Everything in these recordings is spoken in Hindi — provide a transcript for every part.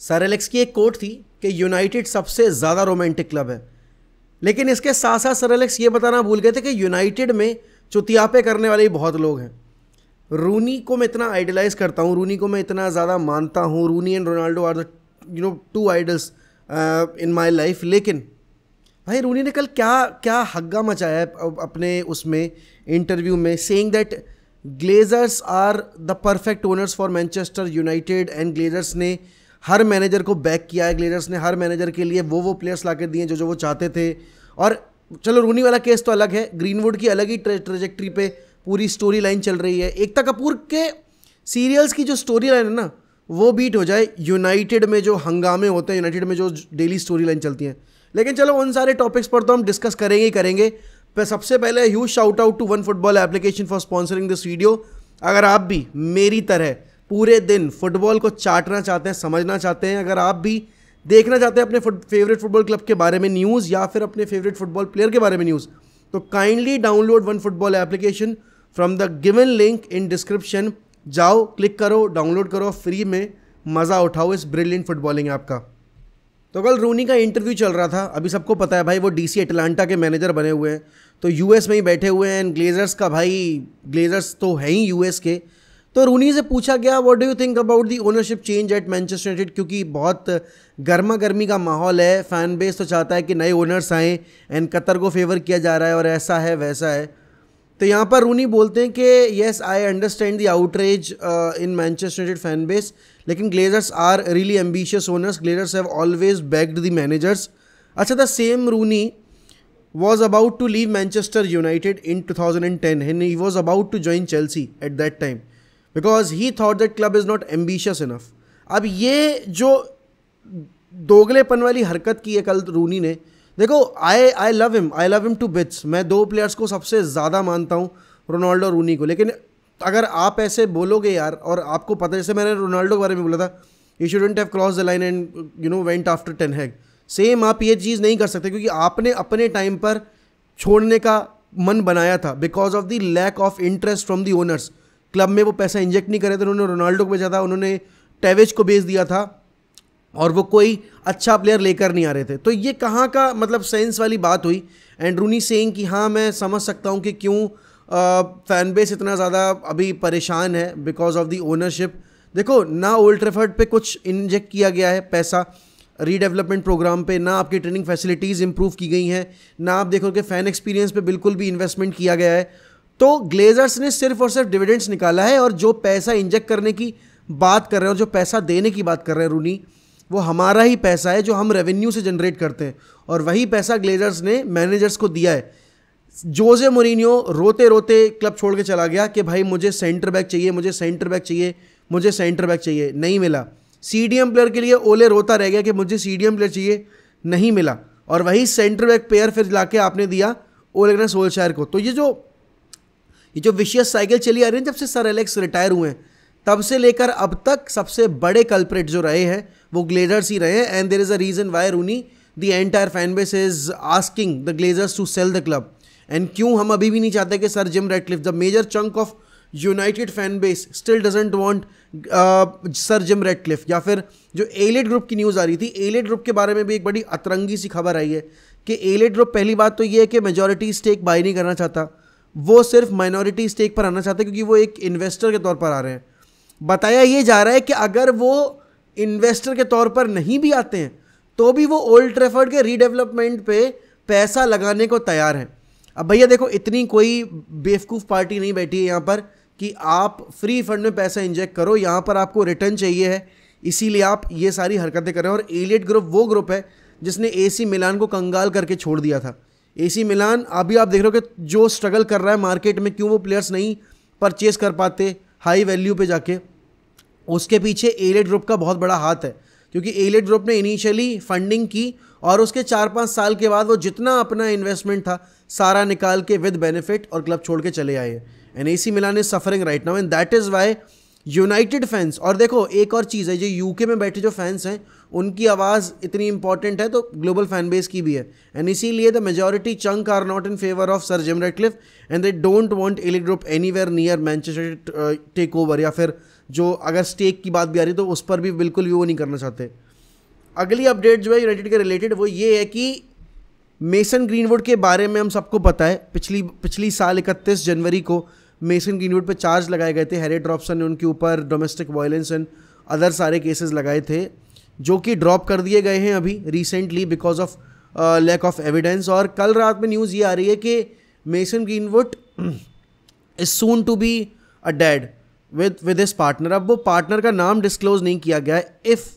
सर एलेक्स की एक कोट थी कि यूनाइटेड सबसे ज़्यादा रोमांटिक क्लब है लेकिन इसके साथ साथ सर एलेक्स ये बताना भूल गए थे कि यूनाइटेड में चुतियापे करने वाले बहुत लोग हैं रूनी को मैं इतना आइडलाइज करता हूँ रूनी को मैं इतना ज़्यादा मानता हूँ Rooney and Ronaldo are the you know two idols in my life लेकिन भाई रूनी ने कल क्या क्या हग्गा मचाया है अपने उसमें इंटरव्यू में saying that Glazers are the perfect owners for Manchester United and Glazers ने uh, हर मैनेजर को बैक किया है ग्लेजर्स ने हर मैनेजर के लिए वो वो प्लेयर्स ला दिए जो जो वो चाहते थे और चलो रूनी वाला केस तो अलग है ग्रीनवुड की अलग ही ट्रेजेक्ट्री पे पूरी स्टोरी लाइन चल रही है एकता कपूर के सीरियल्स की जो स्टोरी लाइन है ना वो बीट हो जाए यूनाइटेड में जो हंगामे होते हैं यूनाइटेड में जो डेली स्टोरी लाइन चलती हैं लेकिन चलो उन सारे टॉपिक्स पर तो हम डिस्कस करेंगे ही करेंगे पर सबसे पहले huge shout out to one football application for sponsoring this video अगर आप भी मेरी तरह पूरे दिन फुटबॉल को चाटना चाहते हैं समझना चाहते हैं अगर आप भी देखना चाहते हैं अपने फुट फेवरेट फुटबॉल क्लब के बारे में न्यूज़ या फिर अपने फेवरेट फुटबॉल प्लेयर के बारे में न्यूज़ तो kindly download one football application from the given link in description जाओ क्लिक करो डाउनलोड करो फ्री में मज़ा उठाओ इस ब्रिलियंट फुटबॉलिंग ऐप का तो कल रूनी का इंटरव्यू चल रहा था अभी सबको पता है भाई वो डीसी एटलांटा के मैनेजर बने हुए हैं तो यूएस में ही बैठे हुए हैं ग्लेजर्स का भाई ग्लेजर्स तो हैं ही यूएस के तो रूनी से पूछा गया what do you think about the ownership change at Manchester United क्योंकि बहुत गर्मा गर्मी का माहौल है फैन बेस तो चाहता है कि नए ओनर्स आएँ एंड कतर को फेवर किया जा रहा है और ऐसा है वैसा है तो यहाँ पर रूनी बोलते हैं कि yes I understand the outrage in Manchester United fan base लेकिन Glazers are really ambitious owners Glazers have always backed the managers अच्छा the same Rooney was about leave Manchester United in two thousand and ten and he was about to join Chelsea at that time because he thought that club is not ambitious enough अब ये जो दोगलेपन वाली हरकत की है कल रूनी ने देखो I I love him I love him to bits मैं दो प्लेयर्स को सबसे ज़्यादा मानता हूँ रोनाल्डो रूनी को लेकिन अगर आप ऐसे बोलोगे यार और आपको पता जैसे मैंने रोनाल्डो के बारे में बोला था you shouldn't have cross the line and you know went after ten Hag same आप ये चीज़ नहीं कर सकते क्योंकि आपने अपने टाइम पर छोड़ने का मन बनाया था because of the lack of interest from the owners club में वो पैसा इंजेक्ट नहीं करे थे उन्होंने रोनाल्डो को भेजा था उन्होंने टेवेज को भेज दिया था और वो कोई अच्छा प्लेयर लेकर नहीं आ रहे थे तो ये कहाँ का मतलब सेंस वाली बात हुई एंड रूनी सेंग कि हाँ मैं समझ सकता हूँ कि क्यों फैन बेस इतना ज़्यादा अभी परेशान है बिकॉज ऑफ दी ओनरशिप देखो ना ओल्ड ट्रेफर्ड पे कुछ इंजेक्ट किया गया है पैसा रीडेवलपमेंट प्रोग्राम पे ना आपकी ट्रेनिंग फैसिलिटीज़ इंप्रूव की गई हैं ना आप देखो कि फ़ैन एक्सपीरियंस पे बिल्कुल भी इन्वेस्टमेंट किया गया है तो ग्लेजर्स ने सिर्फ और सिर्फ डिविडेंड्स निकाला है और जो पैसा इंजेक्ट करने की बात कर रहे हैं और जो पैसा देने की बात कर रहे हैं रूनी वो हमारा ही पैसा है जो हम रेवेन्यू से जनरेट करते हैं और वही पैसा ग्लेजर्स ने मैनेजर्स को दिया है जोजे मोरिनियो रोते रोते क्लब छोड़ के चला गया कि भाई मुझे सेंटर बैक चाहिए मुझे सेंटर बैक चाहिए मुझे सेंटर बैक चाहिए नहीं मिला सी प्लेयर के लिए ओले रोता रह गया कि मुझे सी प्लेयर चाहिए नहीं मिला और वही सेंटर बैक प्लेयर फिर ला आपने दिया ओले ने सोलशायर को तो ये जो ये जो विशियस साइकिल चली आ रही है जब से सर एलेक्स रिटायर हुए हैं तब से लेकर अब तक सबसे बड़े कल्प्रेट जो रहे हैं वो ग्लेजर्स ही रहे हैं and there is a reason why Rooney the entire fan base is asking the Glazers to sell the club and क्यों हम अभी भी नहीं चाहते कि sir Jim Ratcliffe the major chunk of United fan base still doesn't want sir Jim Ratcliffe या फिर जो एलेट ग्रुप की न्यूज़ आ रही थी एलेट ग्रुप के बारे में भी एक बड़ी अतरंगी सी खबर आई है कि एलेट ग्रुप पहली बात तो ये है कि मेजोरिटी स्टेक बाय नहीं करना चाहता वो सिर्फ माइनॉरिटी स्टेक पर आना चाहते हैं क्योंकि वो एक इन्वेस्टर के तौर पर आ रहे हैं बताया ये जा रहा है कि अगर वो इन्वेस्टर के तौर पर नहीं भी आते हैं तो भी वो ओल्ड ट्रेफर्ड के रीडेवलपमेंट पे पैसा लगाने को तैयार हैं अब भैया देखो इतनी कोई बेवकूफ़ पार्टी नहीं बैठी है यहाँ पर कि आप फ्री फंड में पैसा इंजेक्ट करो यहाँ पर आपको रिटर्न चाहिए है इसीलिए आप ये सारी हरकतें करें और एलियट ग्रुप वो ग्रुप है जिसने एसी मिलान को कंगाल करके छोड़ दिया था एसी मिलान अभी आप देख रहे हो कि जो स्ट्रगल कर रहा है मार्केट में क्यों वो प्लेयर्स नहीं परचेज कर पाते हाई वैल्यू पे जाके उसके पीछे एलेट ग्रुप e का बहुत बड़ा हाथ है क्योंकि एलेट ग्रुप e ने इनिशियली फंडिंग की और उसके चार पाँच साल के बाद वो जितना अपना इन्वेस्टमेंट था सारा निकाल के विद बेनिफिट और क्लब छोड़ के चले आए and A C Milan is suffering right now and that is why United fans और देखो एक और चीज़ है जो यूके में बैठे जो फैंस हैं उनकी आवाज़ इतनी इंपॉर्टेंट है तो ग्लोबल फैन बेस की भी है एंड इसीलिए the majority chunk are not in favour of sir Jim Ratcliffe and they don't want Elliott group anywhere near Manchester take over या फिर जो अगर स्टेक की बात भी आ रही तो उस पर भी बिल्कुल भी वो नहीं करना चाहते अगली अपडेट जो है यूनाइटेड के रिलेटेड वो ये है कि मेसन ग्रीनवुड के बारे में हम सबको पता है पिछली पिछली साल इकतीस जनवरी को मेसन ग्रीनवुड पे चार्ज लगाए गए थे हैरी ड्रॉपसन ने उनके ऊपर डोमेस्टिक वायलेंस एंड अदर सारे केसेस लगाए थे जो कि ड्रॉप कर दिए गए हैं अभी recently because of lack of evidence और कल रात में न्यूज़ ये आ रही है कि Mason Greenwood is soon to be a dad with with his partner अब वो पार्टनर का नाम डिस्क्लोज नहीं किया गया इफ़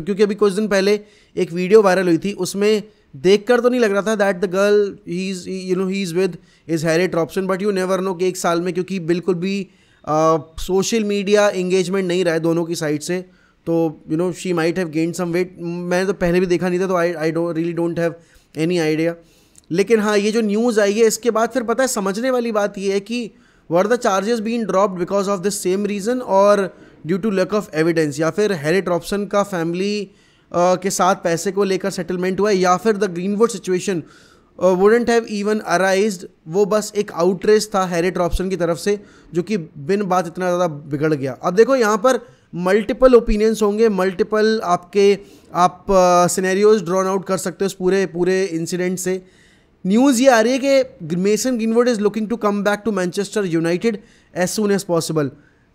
क्योंकि अभी कुछ दिन पहले एक वीडियो वायरल हुई थी उसमें देख कर तो नहीं लग रहा था that the girl he is you know he is with is Harriet Robson but you never know कि एक साल में क्योंकि बिल्कुल भी सोशल मीडिया इंगेजमेंट नहीं रहा है दोनों की साइड से तो you know she might have gained some weight मैंने तो पहले भी देखा नहीं था तो I I don't really don't have any idea लेकिन हाँ ये जो न्यूज़ आई है इसके बाद फिर पता है समझने वाली बात ये है कि were the charges been dropped because of this same reason और due to lack of evidence या फिर हैरिट रॉप्सन का फैमिली के साथ पैसे को लेकर सेटलमेंट हुआ या फिर the Greenwood situation wouldn't have even arise वो बस एक आउटरेस था हैरी रॉप्सन की तरफ से जो कि बिन बात इतना ज़्यादा बिगड़ गया अब देखो यहाँ पर मल्टीपल ओपिनियंस होंगे मल्टीपल आपके आप सिनेरियोज ड्रॉन आउट कर सकते हो इस पूरे पूरे इंसिडेंट से न्यूज़ ये आ रही है कि Mason Greenwood is looking to come back to Manchester United as soon as possible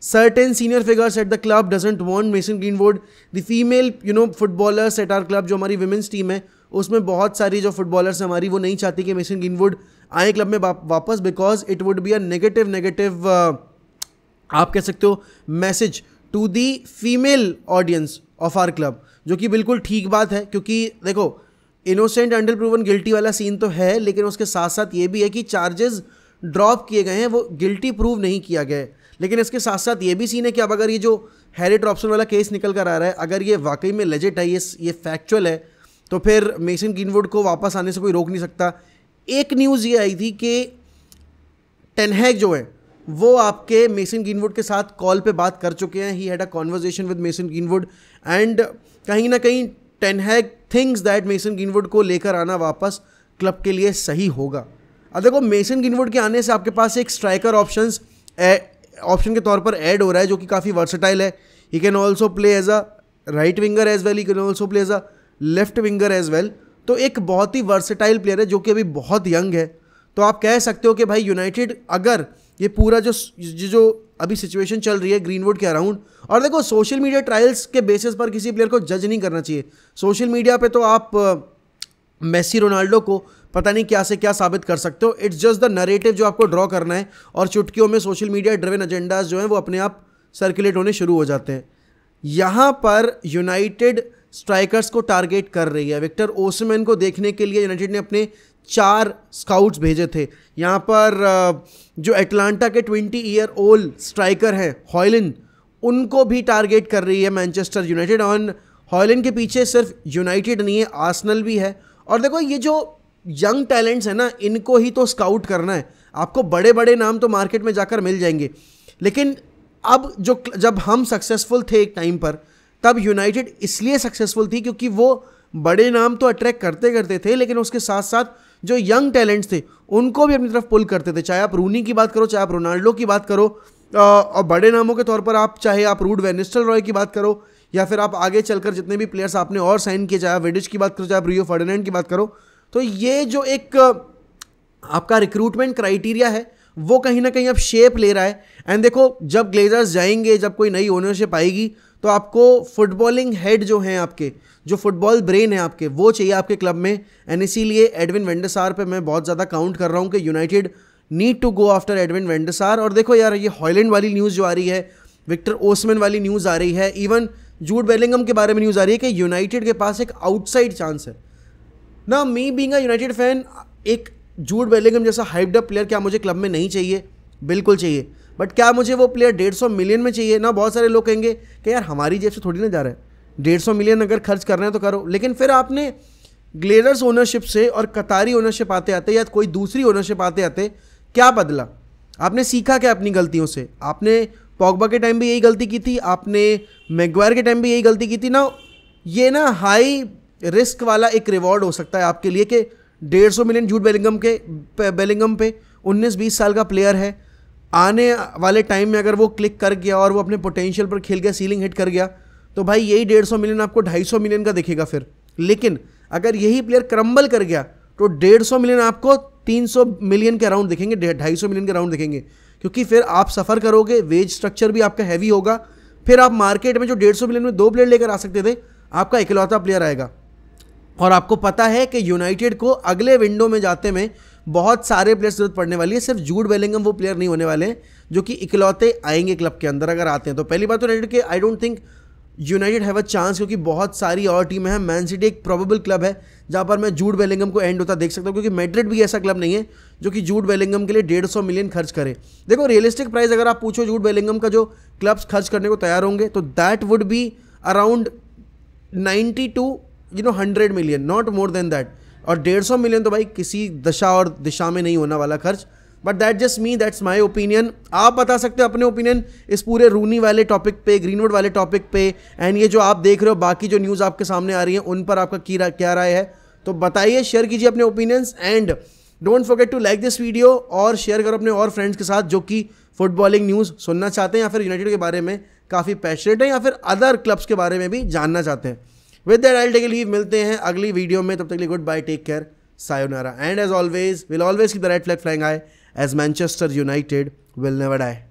certain senior figures at the club doesn't want green Greenwood the female you know footballers at our club जो हमारी वुमेंस टीम है उसमें बहुत सारी जो फुटबॉलर्स हमारी वो नहीं चाहती कि मेसन ग्रीनवुड आए क्लब में वापस because it would be a negative negative आप कह सकते हो message to the female audience of our club जो कि बिल्कुल ठीक बात है क्योंकि देखो इनोसेंट अंडर प्रूवन गिल्टी वाला सीन तो है लेकिन उसके साथ साथ ये भी है कि चार्जेस ड्रॉप किए गए हैं वो गिल्टी प्रूव नहीं किया गया है लेकिन इसके साथ साथ ये भी सीन है कि अब अगर ये जो हैरिट ट्रॉपसन वाला केस निकल कर आ रहा है अगर ये वाकई में लेजेट है ये ये फैक्चुअल है तो फिर मेसन ग्रीनवुड को वापस आने से कोई रोक नहीं सकता एक न्यूज़ ये आई थी कि टेनहैग जो है वो आपके मेसन ग्रीनवुड के साथ कॉल पे बात कर चुके हैं he had a conversation with Mason Greenwood and कहीं ना कहीं ten Hag thinks that Mason Greenwood को लेकर आना वापस क्लब के लिए सही होगा अब देखो मेसन ग्रीनवुड के आने से आपके पास एक स्ट्राइकर ऑप्शंस ऑप्शन के तौर पर ऐड हो रहा है जो कि काफ़ी वर्सटाइल है he can also play as a right winger as well he can also play as a left winger as well तो एक बहुत ही वर्सेटाइल प्लेयर है जो कि अभी बहुत यंग है तो आप कह सकते हो कि भाई यूनाइटेड अगर ये पूरा जो जो अभी सिचुएशन चल रही है ग्रीनवुड के अराउंड और देखो सोशल मीडिया ट्रायल्स के बेसिस पर किसी प्लेयर को जज नहीं करना चाहिए सोशल मीडिया पे तो आप मेसी रोनाल्डो को पता नहीं क्या से क्या साबित कर सकते हो इट्स जस्ट द नरेटिव जो आपको ड्रॉ करना है और चुटकियों में सोशल मीडिया ड्रिवेन एजेंडाज जो हैं वो अपने आप सर्कुलेट होने शुरू हो जाते हैं यहाँ पर यूनाइटेड स्ट्राइकर्स को टारगेट कर रही है विक्टर ओसमैन को देखने के लिए यूनाइटेड ने अपने चार स्काउट्स भेजे थे यहाँ पर जो एटलांटा के ट्वेंटी ईयर ओल्ड स्ट्राइकर हैं हॉयलिन उनको भी टारगेट कर रही है मैनचेस्टर यूनाइटेड और हॉयलिन के पीछे सिर्फ यूनाइटेड नहीं है आर्सनल भी है और देखो ये जो यंग टैलेंट्स हैं ना इनको ही तो स्काउट करना है आपको बड़े बड़े नाम तो मार्केट में जाकर मिल जाएंगे लेकिन अब जो जब हम सक्सेसफुल थे एक टाइम पर तब यूनाइटेड इसलिए सक्सेसफुल थी क्योंकि वो बड़े नाम तो अट्रैक्ट करते करते थे लेकिन उसके साथ साथ जो यंग टैलेंट्स थे उनको भी अपनी तरफ पुल करते थे चाहे आप रूनी की बात करो चाहे आप रोनाल्डो की बात करो और बड़े नामों के तौर पर आप चाहे आप रूड वेनिस्टल रॉय की बात करो या फिर आप आगे चलकर जितने भी प्लेयर्स आपने और साइन किए चाहे वेडिच की बात करो चाहे रियो फर्डिनेंड की बात करो तो ये जो एक आपका रिक्रूटमेंट क्राइटेरिया है वो कहीं ना कहीं अब शेप ले रहा है एंड देखो जब ग्लेजर्स जाएंगे जब कोई नई ओनरशिप आएगी तो आपको फुटबॉलिंग हेड जो हैं आपके जो फुटबॉल ब्रेन है आपके वो चाहिए आपके क्लब में एंड इसीलिए एडविन वेंडसार पे मैं बहुत ज़्यादा काउंट कर रहा हूँ कि United need to go after Edwin van der Sar और देखो यार ये हॉलैंड वाली न्यूज़ जो आ रही है विक्टर ओसमैन वाली न्यूज़ आ रही है इवन जूड बेलिंगम के बारे में न्यूज़ आ रही है कि यूनाइटेड के पास एक आउटसाइड चांस है ना मी बींग यूनाइटेड फ़ैन एक जूड बेलिंगम जैसा हाइपड अप प्लेयर क्या मुझे क्लब में नहीं चाहिए बिल्कुल चाहिए बट क्या मुझे वो प्लेयर डेढ़ सौ मिलियन में चाहिए ना बहुत सारे लोग कहेंगे कि यार हमारी जेब से थोड़ी ना जा रहा है डेढ़ सौ मिलियन अगर खर्च कर रहे हैं तो करो लेकिन फिर आपने ग्लेजर्स ओनरशिप से और कतारी ओनरशिप आते आते या कोई दूसरी ओनरशिप आते आते क्या बदला आपने सीखा क्या अपनी गलतियों से आपने पॉगबा के टाइम भी यही गलती की थी आपने मैगवायर के टाइम भी यही गलती की थी ना ये ना हाई रिस्क वाला एक रिवॉर्ड हो सकता है आपके लिए कि डेढ़ सौ मिलियन जूट बेलिंगम के बेलिंगम पे उन्नीस बीस साल का प्लेयर है आने वाले टाइम में अगर वो क्लिक कर गया और वो अपने पोटेंशियल पर खेल गया सीलिंग हिट कर गया तो भाई यही डेढ़ सौ मिलियन आपको ढाई सौ मिलियन का दिखेगा फिर लेकिन अगर यही प्लेयर क्रम्बल कर गया तो डेढ़ सौ मिलियन आपको तीन सौ मिलियन के अराउंड दिखेंगे ढाई सौ मिलियन के अराउंड दिखेंगे क्योंकि फिर आप सफ़र करोगे वेज स्ट्रक्चर भी आपका हैवी होगा फिर आप मार्केट में जो डेढ़ सौ मिलियन में दो प्लेयर लेकर आ सकते थे आपका इकलौता प्लेयर आएगा और आपको पता है कि यूनाइटेड को अगले विंडो में जाते में बहुत सारे प्लेयर जरूरत पड़ने वाली है सिर्फ जूड बेलिंगम वो प्लेयर नहीं होने वाले हैं जो कि इकलौते आएंगे क्लब के अंदर अगर आते हैं तो पहली बात तो यूनाइटेड के I don't think United have a chance क्योंकि बहुत सारी और टीमें हैं मैन सिटी एक प्रोबेबल क्लब है जहाँ पर मैं जूड बेलिंगम को एंड होता देख सकता हूँ क्योंकि मेड्रिड भी ऐसा क्लब नहीं है जो कि जूड बेलिंगम के लिए डेढ़ सौ मिलियन खर्च करे देखो रियलिस्टिक प्राइस अगर आप पूछो जूड बेलिंगम का जो क्लब्स खर्च करने को तैयार होंगे तो that would be around ninety two you know hundred million not more than that और डेढ़ सौ मिलियन तो भाई किसी दशा और दिशा में नहीं होने वाला खर्च but that just me that's my opinion आप बता सकते हो अपने ओपिनियन इस पूरे रूनी वाले टॉपिक पे ग्रीनवुड वाले टॉपिक पे एंड ये जो आप देख रहे हो बाकी जो न्यूज़ आपके सामने आ रही है उन पर आपका की क्या राय है तो बताइए शेयर कीजिए अपने opinions and don't forget to like this video और शेयर करो अपने और फ्रेंड्स के साथ जो कि फुटबॉलिंग न्यूज़ सुनना चाहते हैं या फिर यूनाइटेड के बारे में काफ़ी पैशनेट हैं या फिर अदर क्लब्स के बारे में भी जानना चाहते हैं with that I take leave मिलते हैं अगली वीडियो में तब तक लिए good bye take care sayonara and as always will always keep the right flag flying I as Manchester United will never die.